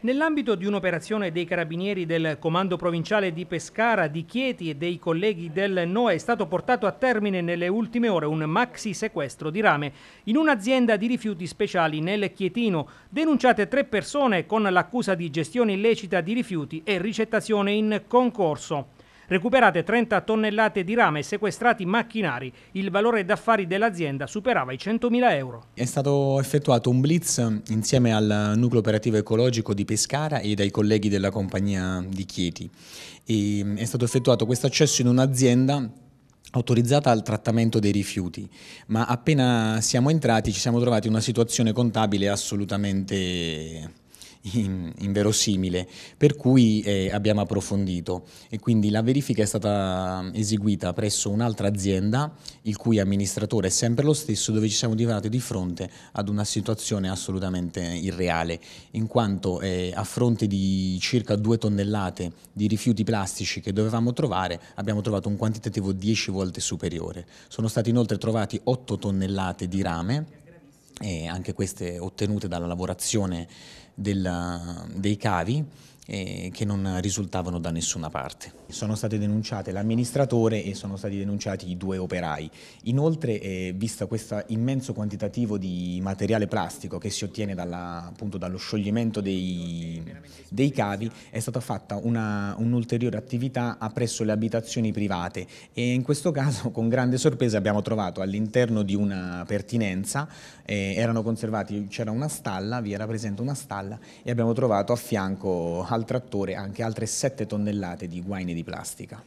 Nell'ambito di un'operazione dei carabinieri del Comando Provinciale di Pescara, di Chieti e dei colleghi del NOE è stato portato a termine nelle ultime ore un maxi sequestro di rame in un'azienda di rifiuti speciali nel Chietino, denunciate tre persone con l'accusa di gestione illecita di rifiuti e ricettazione in concorso. Recuperate 30 tonnellate di rame e sequestrati macchinari. Il valore d'affari dell'azienda superava i 100.000 euro. È stato effettuato un blitz insieme al nucleo operativo ecologico di Pescara e dai colleghi della compagnia di Chieti. E mm, è stato effettuato questo accesso in un'azienda autorizzata al trattamento dei rifiuti, ma appena siamo entrati ci siamo trovati in una situazione contabile assolutamente inverosimile, per cui eh, abbiamo approfondito e quindi la verifica è stata mm, eseguita presso un'altra azienda il cui amministratore è sempre lo stesso dove ci siamo trovati di fronte ad una situazione assolutamente irreale in quanto eh, a fronte di circa due tonnellate di rifiuti plastici che dovevamo trovare abbiamo trovato un quantitativo 10 volte superiore. Sono stati inoltre trovati 8 tonnellate di rame anche queste ottenute dalla lavorazione della, dei cavi eh, che non risultavano da nessuna parte. Sono state denunciate l'amministratore e sono stati denunciati i due operai. Inoltre, eh, vista questo immenso quantitativo di materiale plastico che si ottiene dalla, appunto, dallo scioglimento dei, dei, cavi, è stata fatta un'ulteriore attività presso le abitazioni private e in questo caso con grande sorpresa abbiamo trovato all'interno di una pertinenza, eh, c'era una stalla, vi era presente una stalla e abbiamo trovato a fianco al al trattore anche altre 7 tonnellate di guaine di plastica.